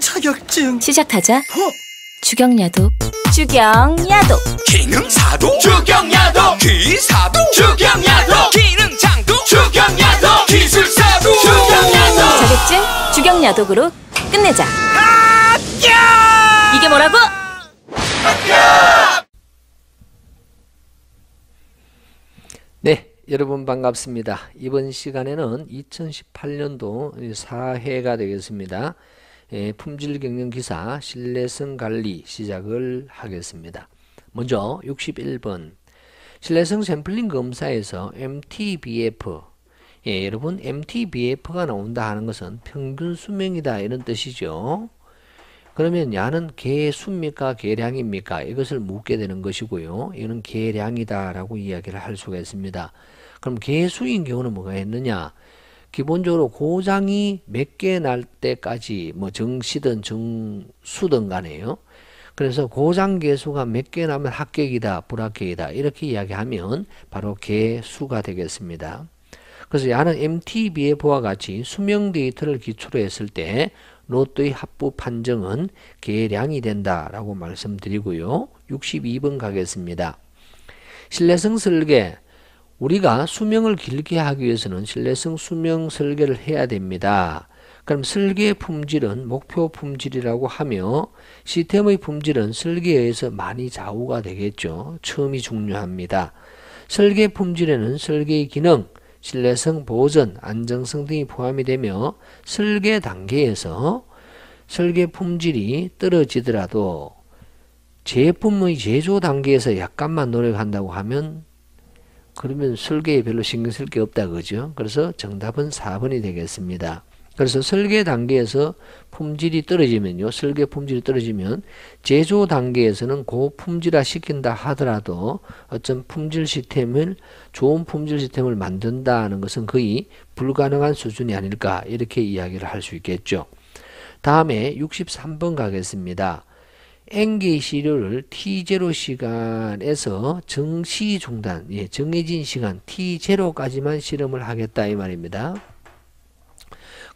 자격증 시작하자 어? 주경야도 주경야도 기능사도 주경야도 기사도 주경야도 기능장도 주경야도 기술사도 주경야도 자격증 주경야독으로 끝내자 합 이게 뭐라고? 합 네, 여러분 반갑습니다. 이번 시간에는 2018년도 4회가 되겠습니다. 예, 품질 경영 기사 신뢰성 관리 시작을 하겠습니다. 먼저 61번 신뢰성 샘플링 검사에서 MTBF 예, 여러분 MTBF가 나온다 하는 것은 평균 수명이다 이런 뜻이죠. 그러면 야는 개수입니까? 개량입니까? 이것을 묻게 되는 것이고요. 이거는 개량이다 라고 이야기를 할 수가 있습니다. 그럼 개수인 경우는 뭐가 있느냐? 기본적으로 고장이 몇 개 날 때까지 뭐 정시든 정수든 간에요. 그래서 고장 개수가 몇 개 나면 합격이다, 불합격이다 이렇게 이야기하면 바로 개수가 되겠습니다. 그래서 야는 MTBF와 같이 수명 데이터를 기초로 했을 때 로또의 합부 판정은 개량이 된다라고 말씀드리고요. 62번 가겠습니다. 신뢰성 설계 우리가 수명을 길게 하기 위해서는 신뢰성 수명 설계를 해야 됩니다. 그럼 설계의 품질은 목표 품질이라고 하며 시스템의 품질은 설계에 의해서 많이 좌우가 되겠죠. 처음이 중요합니다. 설계 품질에는 설계의 기능, 신뢰성 보전, 안정성 등이 포함이 되며 설계 단계에서 설계 품질이 떨어지더라도 제품의 제조 단계에서 약간만 노력한다고 하면 그러면 설계에 별로 신경 쓸 게 없다 그죠? 그래서 정답은 4번이 되겠습니다. 그래서 설계 단계에서 품질이 떨어지면요. 설계 품질이 떨어지면 제조 단계에서는 고품질화 시킨다 하더라도 어떤 품질 시스템을 좋은 품질 시스템을 만든다는 것은 거의 불가능한 수준이 아닐까 이렇게 이야기를 할 수 있겠죠. 다음에 63번 가겠습니다. N개 시료를 T0 시간에서 정시 중단, 예, 정해진 시간 T0까지만 실험을 하겠다 이 말입니다.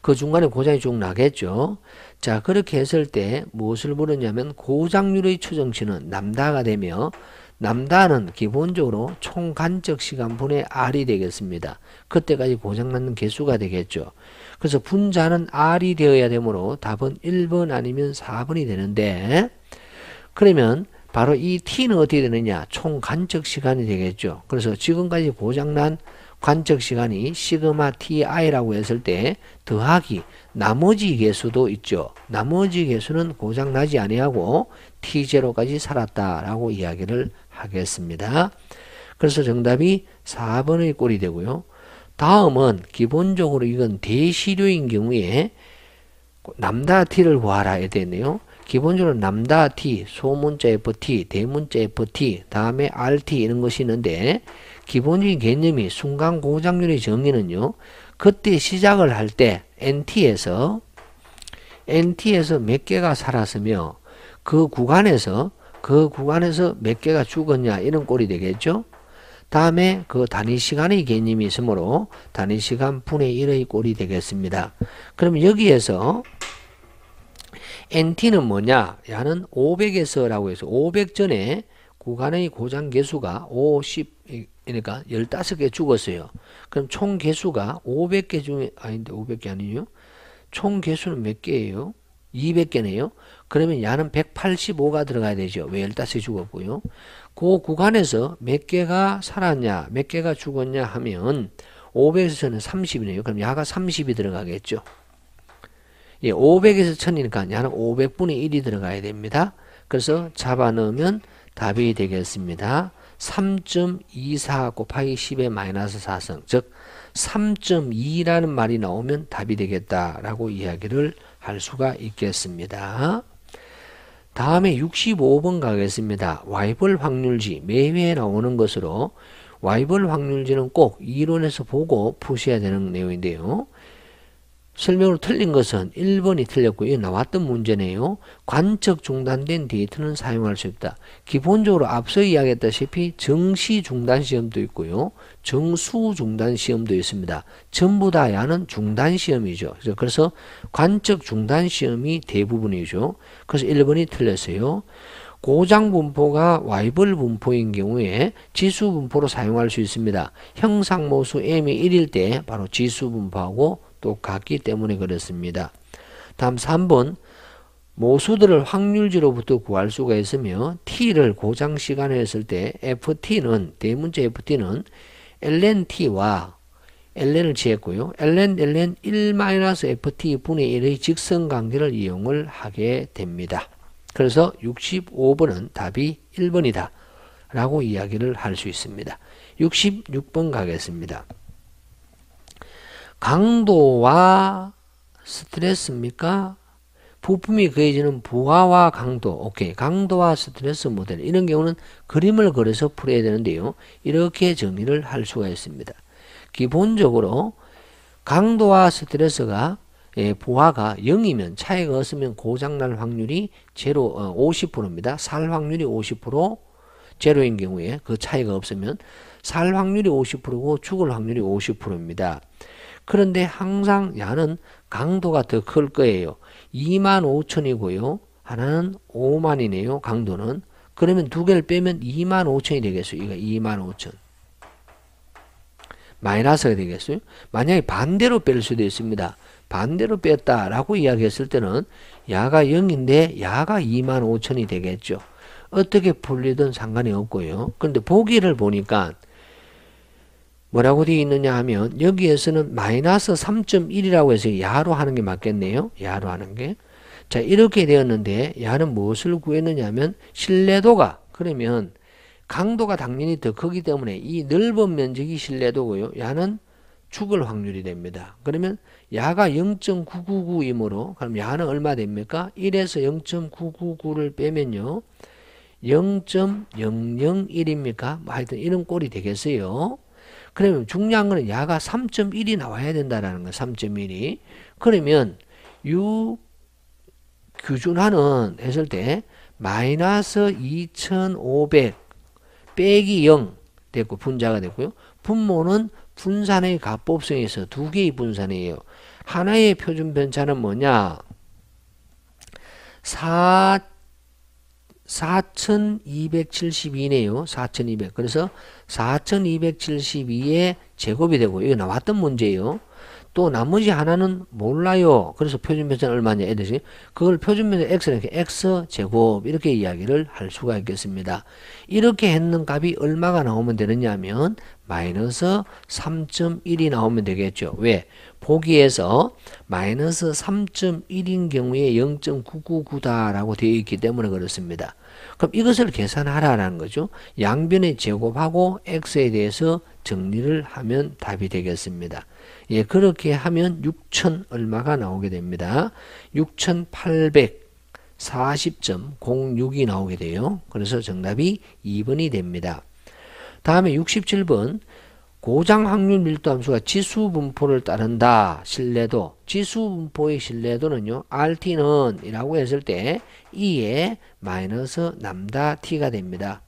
그 중간에 고장이 쭉 나겠죠. 자 그렇게 했을 때 무엇을 물었냐면 고장률의 추정치는 남다가 되며 남다는 기본적으로 총 간적 시간분의 R이 되겠습니다. 그때까지 고장난 개수가 되겠죠. 그래서 분자는 R이 되어야 되므로 답은 1번 아니면 4번이 되는데 그러면 바로 이 t는 어떻게 되느냐? 총 간척 시간이 되겠죠. 그래서 지금까지 보장난 간척 시간이 시그마 ti라고 했을 때 더하기 나머지 개수도 있죠. 나머지 개수는 고장나지 아니하고 t0까지 살았다라고 이야기를 하겠습니다. 그래서 정답이 4번의 꼴이 되고요. 다음은 기본적으로 이건 대시류인 경우에 남다 t를 구하라 해야 되네요. 기본적으로 남다 t, 소문자 ft, 대문자 ft, 다음에 rt 이런 것이 있는데 기본적인 개념이 순간 고장률의 정의는요. 그때 시작을 할 때 nt에서 NT에서 몇 개가 살았으며 그 구간에서 그 구간에서 몇 개가 죽었냐 이런 꼴이 되겠죠. 다음에 그 단위 시간의 개념이 있으므로 단위 시간 분의 1의 꼴이 되겠습니다. 그럼 여기에서 NT는 뭐냐? 야는 500에서라고 해서 500 전에 구간의 고장 개수가 5, 0 그러니까 15개 죽었어요. 그럼 총 개수가 500개 중에 아닌데 500개 아니에총 개수는 몇 개예요? 200개네요. 그러면 야는 185가 들어가야 되죠. 왜 15개 죽었고요. 그 구간에서 몇 개가 살았냐 몇 개가 죽었냐 하면 500에서는 30이네요. 그럼 야가 30이 들어가겠죠. 500에서 예, 1000이니까 한 500분의 1이 들어가야 됩니다. 그래서 잡아 넣으면 답이 되겠습니다. 3.24 곱하기 10의 마이너스 4승 즉 3.2라는 말이 나오면 답이 되겠다라고 이야기를 할 수가 있겠습니다. 다음에 65번 가겠습니다. 와이벌 확률지 매회에 나오는 것으로 와이벌 확률지는 꼭 이론에서 보고 푸셔야 되는 내용인데요. 설명으로 틀린 것은 1번이 틀렸고 이 나왔던 문제네요. 관측 중단된 데이터는 사용할 수있다 기본적으로 앞서 이야기했다시피 정시 중단 시험도 있고요. 정수 중단 시험도 있습니다. 전부 다 야는 중단 시험이죠. 그래서 관측 중단 시험이 대부분이죠. 그래서 1번이 틀렸어요. 고장 분포가 와이벌 분포인 경우에 지수 분포로 사용할 수 있습니다. 형상모수 m이 1일 때 바로 지수 분포하고 또 같기 때문에 그렇습니다. 다음 3번 모수들을 확률지로부터 구할 수가 있으며 t를 고장 시간에 했을 때 ft는 대문자 네 ft는 ln t와 ln을 취했고요. ln ln 1-ft 분의 1의 직선 관계를 이용을 하게 됩니다. 그래서 65번은 답이 1번이다 라고 이야기를 할 수 있습니다. 66번 가겠습니다. 강도와 스트레스입니까? 부품이 그해지는 부하와 강도, 오케이. 강도와 스트레스 모델. 이런 경우는 그림을 그려서 풀어야 되는데요. 이렇게 정리를 할 수가 있습니다. 기본적으로 강도와 스트레스가 예, 부하가 0이면 차이가 없으면 고장날 확률이 제로, 어, 50%입니다. 살 확률이 제로인 경우에 그 차이가 없으면 살 확률이 50%고 죽을 확률이 50%입니다. 그런데 항상 야는 강도가 더 클 거예요. 2만 5천이고요. 하나는 5만이네요. 강도는. 그러면 두 개를 빼면 2만 5천이 되겠어요. 이거 2만 5천. 마이너스가 되겠어요. 만약에 반대로 뺄 수도 있습니다. 반대로 뺐다라고 이야기했을 때는 야가 0인데 야가 2만 5천이 되겠죠. 어떻게 풀리든 상관이 없고요. 그런데 보기를 보니까 뭐라고 되어 있느냐 하면 여기에서는 마이너스 3.1이라고 해서 야로 하는 게 맞겠네요. 야로 하는 게. 자 이렇게 되었는데 야는 무엇을 구했느냐 하면 신뢰도가 그러면 강도가 당연히 더 크기 때문에 이 넓은 면적이 신뢰도고요. 야는 죽을 확률이 됩니다. 그러면 야가 0.999이므로 그럼 야는 얼마 됩니까? 1에서 0.999를 빼면요. 0.001입니까? 뭐 하여튼 이런 꼴이 되겠어요. 그러면 중요한 거는 야가 3.1이 나와야 된다라는 거 3.1이. 그러면 유 규준화는 했을 때 마이너스 2500 빼기 0 됐고 분자가 됐고요. 분모는 분산의 가법성에서 두 개의 분산이에요. 하나의 표준 편차는 뭐냐? 4 4272네요. 4200. 그래서 4 2 7 2에 제곱이 되고 이거 나왔던 문제예요. 또 나머지 하나는 몰라요. 그래서 표준 변수는 얼마냐 이러지. 그걸 표준 변수 x는 이렇게 x 제곱 이렇게 이야기를 할 수가 있겠습니다. 이렇게 했는 값이 얼마가 나오면 되느냐 하면 마이너스 3.1이 나오면 되겠죠. 왜? 보기에서 마이너스 3.1인 경우에 0.999다라고 되어 있기 때문에 그렇습니다. 그럼 이것을 계산하라는 거죠. 양변의 제곱하고 x에 대해서 정리를 하면 답이 되겠습니다. 예, 그렇게 하면 6천 얼마가 나오게 됩니다. 6,840.06이 나오게 돼요. 그래서 정답이 2번이 됩니다. 다음에 67번 고장 확률 밀도 함수가 지수 분포를 따른다. 신뢰도. 지수 분포의 신뢰도는요. RT는 이라고 했을 때 2에 마이너스 남다 T가 됩니다.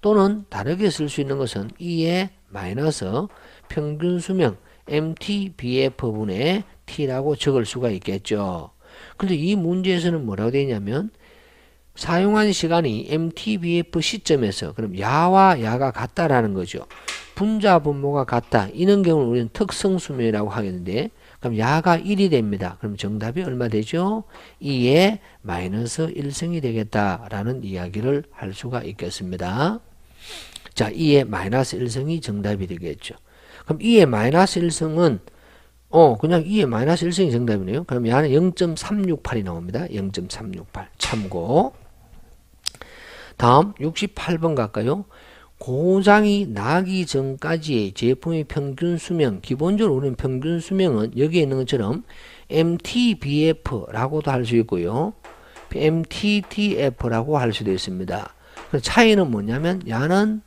또는 다르게 쓸 수 있는 것은 2에 마이너스 평균 수명 MTBF분의 T라고 적을 수가 있겠죠. 근데 이 문제에서는 뭐라고 되냐면 사용한 시간이 MTBF 시점에서 그럼 야와 야가 같다라는 거죠. 분자 분모가 같다. 이런 경우는 우리는 특성수명이라고 하겠는데 그럼 야가 1이 됩니다. 그럼 정답이 얼마 되죠? 2에 마이너스 1승이 되겠다라는 이야기를 할 수가 있겠습니다. 자, 2에 마이너스 1승이 정답이 되겠죠. 그럼 2에 마이너스 1승은 어 그냥 2에 마이너스 1승이 정답이네요. 그럼 야는 0.368이 나옵니다. 0.368 참고 다음 68번 갈까요? 고장이 나기 전까지의 제품의 평균 수명, 기본적으로 우리는 평균 수명은 여기에 있는 것처럼 MTBF라고도 할 수 있고요. MTTF라고 할 수도 있습니다. 그 차이는 뭐냐면 야는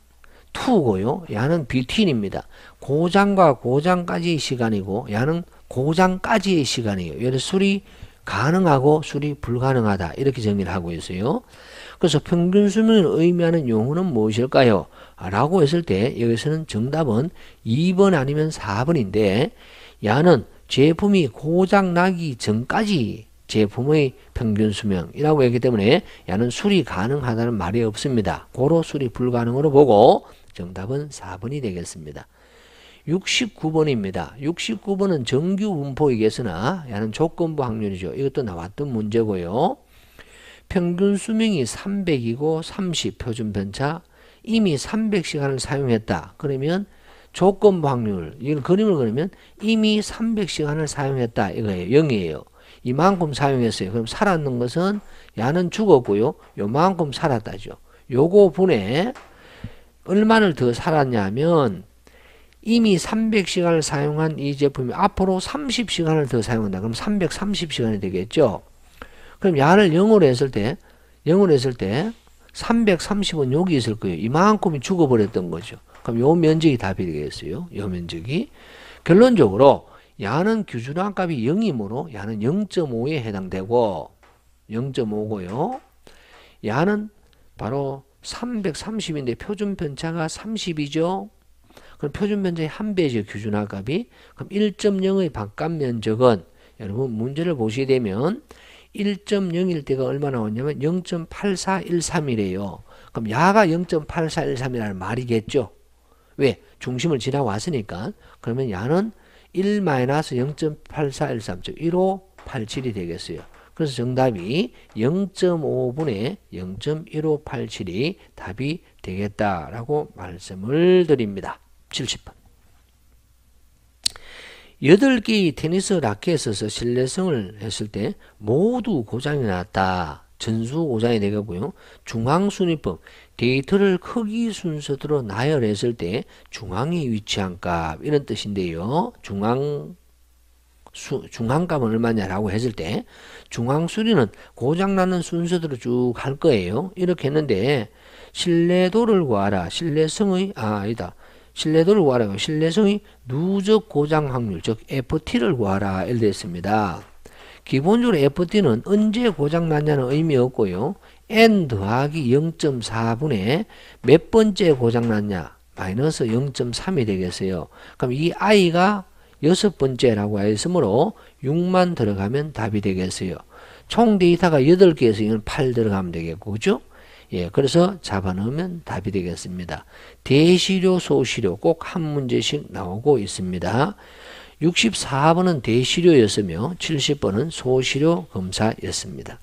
2고요. 야는 BT입니다. 고장과 고장까지의 시간이고 야는 고장까지의 시간이에요. 얘는 술이 가능하고 술이 불가능하다 이렇게 정의를 하고 있어요. 그래서 평균 수명을 의미하는 용어는 무엇일까요? 라고 했을 때 여기서는 정답은 2번 아니면 4번인데 야는 제품이 고장나기 전까지 제품의 평균 수명이라고 했기 때문에 야는 수리 가능하다는 말이 없습니다. 고로 수리 불가능으로 보고 정답은 4번이 되겠습니다. 69번입니다. 69번은 정규 분포이겠으나 야는 조건부 확률이죠. 이것도 나왔던 문제고요. 평균 수명이 300이고 30 표준 편차 이미 300시간을 사용했다. 그러면 조건부 확률, 이걸 그림을 그리면 이미 300시간을 사용했다. 이거예요. 0이에요. 이만큼 사용했어요. 그럼 살았는 것은 야는 죽었고요. 요만큼 살았다죠. 요거 분에 얼마를 더 살았냐면 이미 300시간을 사용한 이 제품이 앞으로 30시간을 더 사용한다. 그럼 330시간이 되겠죠. 그럼 야를 0으로 했을 때 0으로 했을 때 330은 여기 있을 거예요. 이만큼이 죽어버렸던 거죠. 그럼 요 면적이 답이 되겠어요. 요 면적이. 결론적으로 야는 규준한 값이 0이므로 야는 0.5에 해당되고 0.5고요. 야는 바로 330인데 표준 편차가 30이죠. 그럼 표준 면적이 한 배죠. 규준화 값이. 그럼 1.0의 반값 면적은 여러분 문제를 보시게 되면 1 0 1대가 얼마 나왔냐면 0.8413이래요. 그럼 야가 0.8413이라는 말이겠죠. 왜? 중심을 지나왔으니까. 그러면 야는 1-0.8413, 즉 1587이 되겠어요. 그래서 정답이 0.5분의 0.1587이 답이 되겠다라고 말씀을 드립니다. 70번. 8개의 테니스 라켓에서 신뢰성을 했을 때 모두 고장이 났다. 전수 고장이 되겠고요. 중앙순위법, 데이터를 크기 순서대로 나열했을 때 중앙에 위치한 값, 이런 뜻인데요. 중앙, 수, 중앙값은 얼마냐라고 했을 때 중앙순위는 고장나는 순서대로 쭉 할 거예요. 이렇게 했는데 신뢰도를 구하라. 신뢰성의, 아, 아니다. 신뢰도를 구하라고 신뢰성이 누적 고장 확률 즉 FT를 구하라 LDS입니다. 기본적으로 FT는 언제 고장 났냐는 의미 없고요. N 더하기 0.4분의 몇 번째 고장 났냐 마이너스 0.3이 되겠어요. 그럼 이 i가 여섯 번째라고 했으므로 6만 들어가면 답이 되겠어요. 총 데이터가 8개에서 8 들어가면 되겠고 그죠? 예, 그래서 잡아놓으면 답이 되겠습니다. 대시료, 소시료 꼭 한 문제씩 나오고 있습니다. 64번은 대시료였으며 70번은 소시료 검사였습니다.